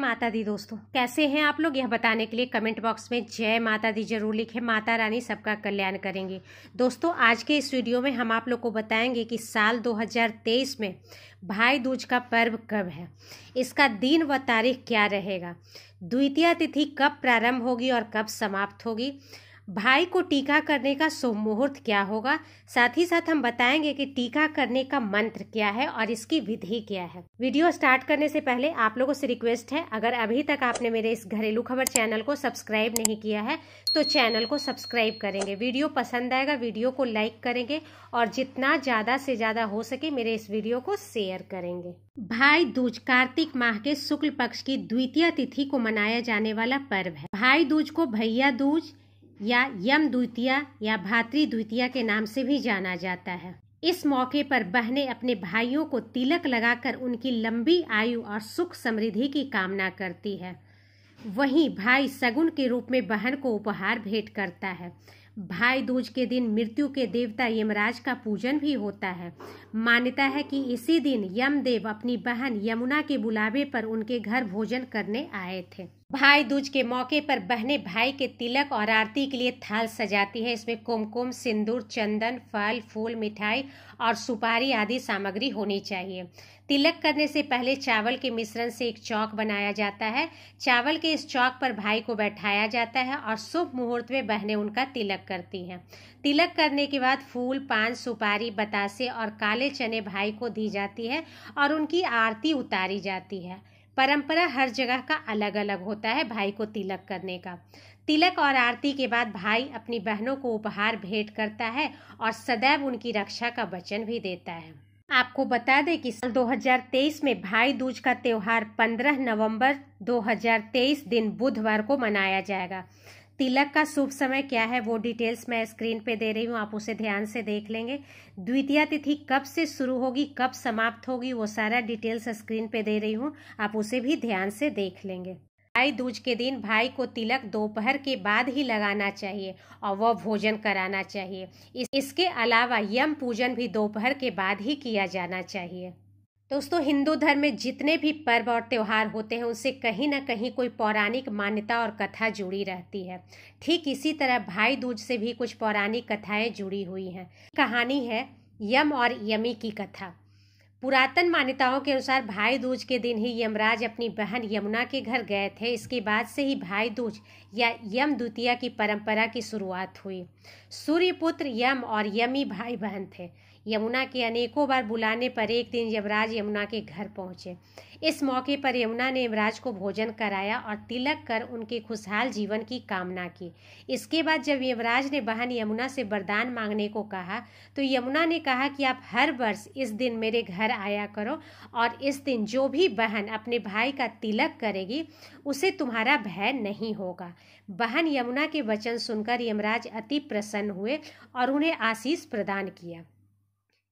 माता दी दोस्तों कैसे हैं आप लोग यह बताने के लिए कमेंट बॉक्स में जय माता दी जरूर लिखें माता रानी सबका कल्याण करेंगे दोस्तों आज के इस वीडियो में हम आप लोग को बताएंगे कि साल 2023 में भाई दूज का पर्व कब है इसका दिन व तारीख क्या रहेगा द्वितीय तिथि कब प्रारंभ होगी और कब समाप्त होगी भाई को टीका करने का शुभ मुहूर्त क्या होगा साथ ही साथ हम बताएंगे कि टीका करने का मंत्र क्या है और इसकी विधि क्या है वीडियो स्टार्ट करने से पहले आप लोगों से रिक्वेस्ट है अगर अभी तक आपने मेरे इस घरेलू खबर चैनल को सब्सक्राइब नहीं किया है तो चैनल को सब्सक्राइब करेंगे वीडियो पसंद आएगा वीडियो को लाइक करेंगे और जितना ज़्यादा से ज़्यादा हो सके मेरे इस वीडियो को शेयर करेंगे भाई दूज कार्तिक माह के शुक्ल पक्ष की द्वितीय तिथि को मनाया जाने वाला पर्व है भाई दूज को भैया दूज या यम द्वितीया या भातृ द्वितीया के नाम से भी जाना जाता है इस मौके पर बहनें अपने भाइयों को तिलक लगाकर उनकी लंबी आयु और सुख समृद्धि की कामना करती है वहीं भाई सगुन के रूप में बहन को उपहार भेंट करता है भाई दूज के दिन मृत्यु के देवता यमराज का पूजन भी होता है मान्यता है कि इसी दिन यमदेव अपनी बहन यमुना के बुलावे पर उनके घर भोजन करने आए थे भाई दूज के मौके पर बहने भाई के तिलक और आरती के लिए थाल सजाती है इसमें कुमकुम सिंदूर चंदन फल फूल मिठाई और सुपारी आदि सामग्री होनी चाहिए तिलक करने से पहले चावल के मिश्रण से एक चौक बनाया जाता है चावल के इस चौक पर भाई को बैठाया जाता है और शुभ मुहूर्त में बहने उनका तिलक करती हैं तिलक करने के बाद फूल पान सुपारी बतासे और काले चने भाई को दी जाती है और उनकी आरती उतारी जाती है परंपरा हर जगह का अलग अलग होता है भाई को तिलक करने का तिलक और आरती के बाद भाई अपनी बहनों को उपहार भेंट करता है और सदैव उनकी रक्षा का वचन भी देता है आपको बता दें कि साल 2023 में भाई दूज का त्यौहार 15 नवंबर 2023 दिन बुधवार को मनाया जाएगा तिलक का शुभ समय क्या है वो डिटेल्स मैं स्क्रीन पे दे रही हूँ आप उसे ध्यान से देख लेंगे द्वितीय तिथि कब से शुरू होगी कब समाप्त होगी वो सारा डिटेल्स स्क्रीन पे दे रही हूँ आप उसे भी ध्यान से देख लेंगे भाई दूज के दिन भाई को तिलक दोपहर के बाद ही लगाना चाहिए और वह भोजन कराना चाहिए इसके अलावा यम पूजन भी दोपहर के बाद ही किया जाना चाहिए दोस्तों हिंदू धर्म में जितने भी पर्व और त्यौहार होते हैं उनसे कहीं ना कहीं कोई पौराणिक मान्यता और कथा जुड़ी रहती है ठीक इसी तरह भाई दूज से भी कुछ पौराणिक कथाएं जुड़ी हुई हैं कहानी है यम और यमी की कथा पुरातन मान्यताओं के अनुसार भाई दूज के दिन ही यमराज अपनी बहन यमुना के घर गए थे इसके बाद से ही भाई दूज या यम द्वितीया की परंपरा की शुरुआत हुई सूर्यपुत्र यम और यमी भाई बहन थे यमुना के अनेकों बार बुलाने पर एक दिन यमराज यमुना के घर पहुंचे इस मौके पर यमुना ने यमराज को भोजन कराया और तिलक कर उनके खुशहाल जीवन की कामना की इसके बाद जब यमराज ने बहन यमुना से वरदान मांगने को कहा तो यमुना ने कहा कि आप हर वर्ष इस दिन मेरे घर आया करो और इस दिन जो भी बहन अपने भाई का तिलक करेगी उसे तुम्हारा भय नहीं होगा बहन यमुना के वचन सुनकर यमराज अति प्रसन्न हुए और उन्हें आशीष प्रदान किया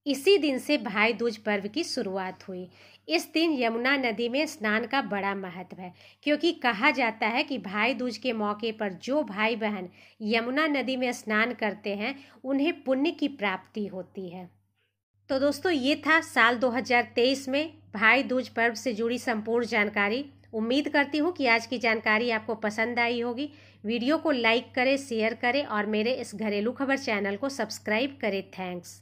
इसी दिन से भाई दूज पर्व की शुरुआत हुई इस दिन यमुना नदी में स्नान का बड़ा महत्व है क्योंकि कहा जाता है कि भाई दूज के मौके पर जो भाई बहन यमुना नदी में स्नान करते हैं उन्हें पुण्य की प्राप्ति होती है तो दोस्तों ये था साल 2023 में भाई दूज पर्व से जुड़ी संपूर्ण जानकारी उम्मीद करती हूँ कि आज की जानकारी आपको पसंद आई होगी वीडियो को लाइक करें शेयर करें और मेरे इस घरेलू खबर चैनल को सब्सक्राइब करें थैंक्स